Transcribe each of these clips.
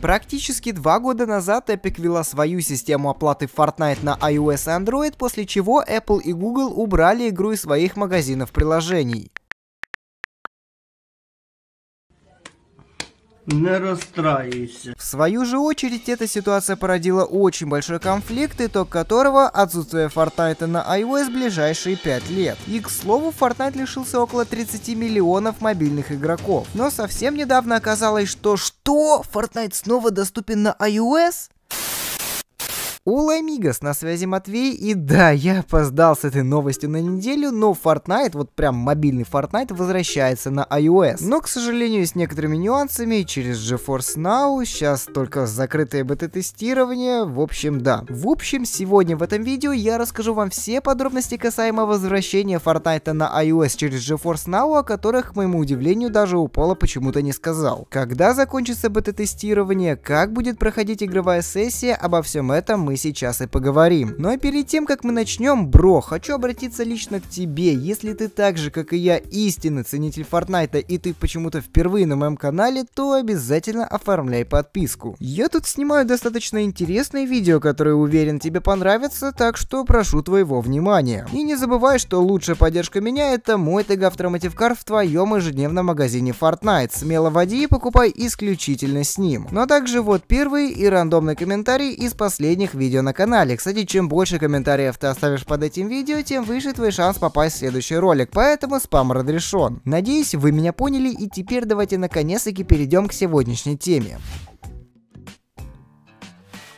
Практически два года назад Epic вела свою систему оплаты Fortnite на iOS и Android, после чего Apple и Google убрали игру из своих магазинов приложений. Не расстраивайся. В свою же очередь, эта ситуация породила очень большой конфликт, итог которого отсутствие Fortnite на iOS ближайшие 5 лет. И, к слову, Fortnite лишился около 30 миллионов мобильных игроков. Но совсем недавно оказалось, что что что? Fortnite снова доступен на iOS? Ула Амигос, на связи Матвей, и да, я опоздал с этой новостью на неделю, но Fortnite, вот прям мобильный Fortnite, возвращается на iOS. Но, к сожалению, с некоторыми нюансами, через GeForce Now, сейчас только закрытое бета-тестирование, в общем, да. В общем, сегодня в этом видео я расскажу вам все подробности касаемо возвращения Fortnite на iOS через GeForce Now, о которых, к моему удивлению, даже у Пола почему-то не сказал. Когда закончится бета-тестирование, как будет проходить игровая сессия, обо всем этом мы мы сейчас и поговорим. Ну а перед тем, как мы начнем, бро, хочу обратиться лично к тебе. Если ты так же, как и я, истинный ценитель Фортнайта, и ты почему-то впервые на моем канале, то обязательно оформляй подписку. Я тут снимаю достаточно интересные видео, которые, уверен, тебе понравятся, так что прошу твоего внимания. И не забывай, что лучшая поддержка меня это мой тег тегав Мотивкар в твоем ежедневном магазине Fortnite. Смело води и покупай исключительно с ним. Ну а также вот первый и рандомный комментарий из последних видео на канале. Кстати, чем больше комментариев ты оставишь под этим видео, тем выше твой шанс попасть в следующий ролик, поэтому спам разрешен. Надеюсь, вы меня поняли и теперь давайте наконец-таки перейдем к сегодняшней теме.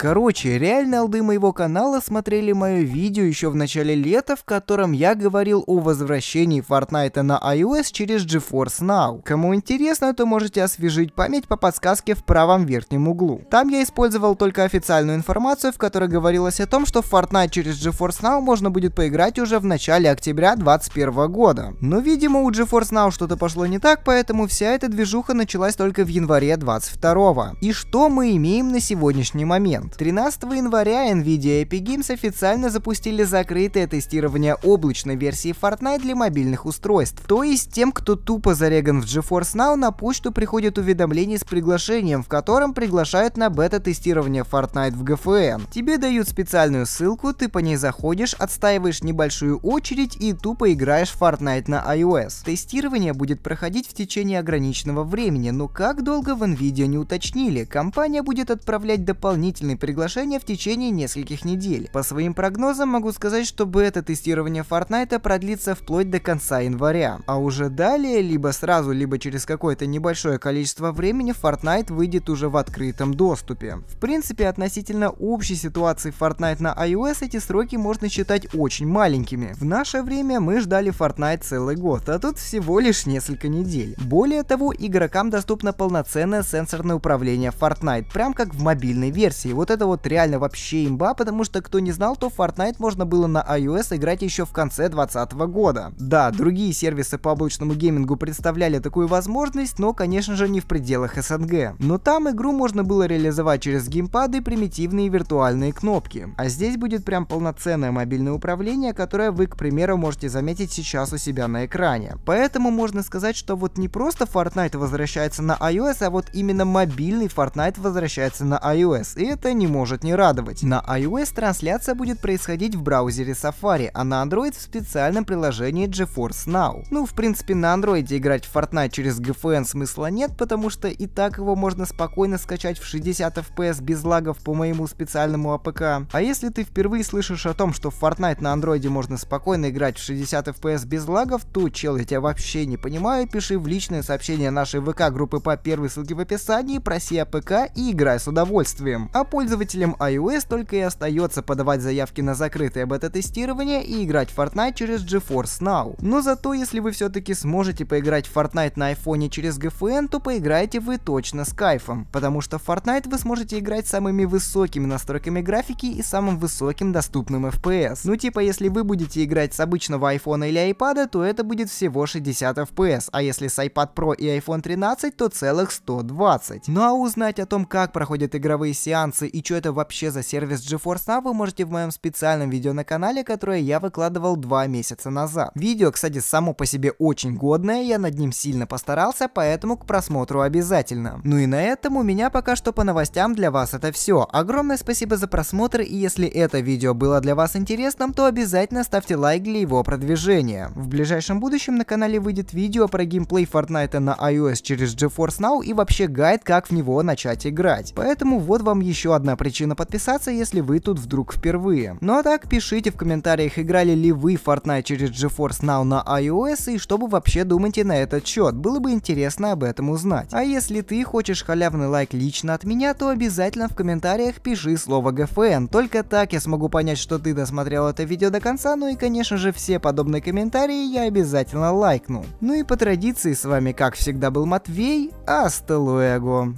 Короче, реально алды моего канала смотрели мое видео еще в начале лета, в котором я говорил о возвращении Fortnite на iOS через GeForce Now. Кому интересно, то можете освежить память по подсказке в правом верхнем углу. Там я использовал только официальную информацию, в которой говорилось о том, что Fortnite через GeForce Now можно будет поиграть уже в начале октября 2021 года. Но, видимо, у GeForce Now что-то пошло не так, поэтому вся эта движуха началась только в январе 22 И что мы имеем на сегодняшний момент? момент. 13 января NVIDIA и Epic Games официально запустили закрытое тестирование облачной версии Fortnite для мобильных устройств. То есть тем, кто тупо зареган в GeForce Now, на почту приходит уведомление с приглашением, в котором приглашают на бета-тестирование Fortnite в GFN. Тебе дают специальную ссылку, ты по ней заходишь, отстаиваешь небольшую очередь и тупо играешь в Fortnite на iOS. Тестирование будет проходить в течение ограниченного времени, но как долго в NVIDIA не уточнили. Компания будет отправлять дополнительный приглашения в течение нескольких недель. По своим прогнозам могу сказать, что бета-тестирование Fortnite продлится вплоть до конца января. А уже далее, либо сразу, либо через какое-то небольшое количество времени Fortnite выйдет уже в открытом доступе. В принципе, относительно общей ситуации Fortnite на iOS эти сроки можно считать очень маленькими. В наше время мы ждали Fortnite целый год, а тут всего лишь несколько недель. Более того, игрокам доступно полноценное сенсорное управление Fortnite, прям как в мобильной версии. Вот это вот реально вообще имба, потому что, кто не знал, то Fortnite можно было на iOS играть еще в конце 2020 года. Да, другие сервисы по облачному геймингу представляли такую возможность, но, конечно же, не в пределах СНГ. Но там игру можно было реализовать через геймпады и примитивные виртуальные кнопки. А здесь будет прям полноценное мобильное управление, которое вы, к примеру, можете заметить сейчас у себя на экране. Поэтому можно сказать, что вот не просто Fortnite возвращается на iOS, а вот именно мобильный Fortnite возвращается на iOS. И это не может не радовать. На iOS трансляция будет происходить в браузере Safari, а на Android в специальном приложении GeForce Now. Ну, в принципе, на Android играть в Fortnite через GFN смысла нет, потому что и так его можно спокойно скачать в 60 FPS без лагов по моему специальному АПК. А если ты впервые слышишь о том, что в Fortnite на Android можно спокойно играть в 60 FPS без лагов, то, чел, я тебя вообще не понимаю, пиши в личное сообщение нашей ВК-группы по первой ссылке в описании, проси АПК и играй с удовольствием. А по пользователям iOS только и остается подавать заявки на закрытое бета-тестирование и играть в Fortnite через GeForce Now. Но зато, если вы все-таки сможете поиграть в Fortnite на iPhone через GFN, то поиграете вы точно с кайфом, потому что в Fortnite вы сможете играть самыми высокими настройками графики и самым высоким доступным FPS. Ну типа, если вы будете играть с обычного iPhone или iPad, то это будет всего 60 FPS, а если с iPad Pro и iPhone 13, то целых 120. Ну а узнать о том, как проходят игровые сеансы и что это вообще за сервис GeForce Now, вы можете в моем специальном видео на канале, которое я выкладывал два месяца назад. Видео, кстати, само по себе очень годное, я над ним сильно постарался, поэтому к просмотру обязательно. Ну и на этом у меня пока что по новостям для вас это все. Огромное спасибо за просмотр, и если это видео было для вас интересным, то обязательно ставьте лайк для его продвижения. В ближайшем будущем на канале выйдет видео про геймплей Fortnite на iOS через GeForce Now и вообще гайд, как в него начать играть. Поэтому вот вам еще одна одна причина подписаться, если вы тут вдруг впервые. Ну а так, пишите в комментариях, играли ли вы Fortnite через GeForce Now на iOS и что вы вообще думаете на этот счет. Было бы интересно об этом узнать. А если ты хочешь халявный лайк лично от меня, то обязательно в комментариях пиши слово GFN. Только так я смогу понять, что ты досмотрел это видео до конца, ну и конечно же все подобные комментарии я обязательно лайкну. Ну и по традиции с вами как всегда был Матвей, а Luego.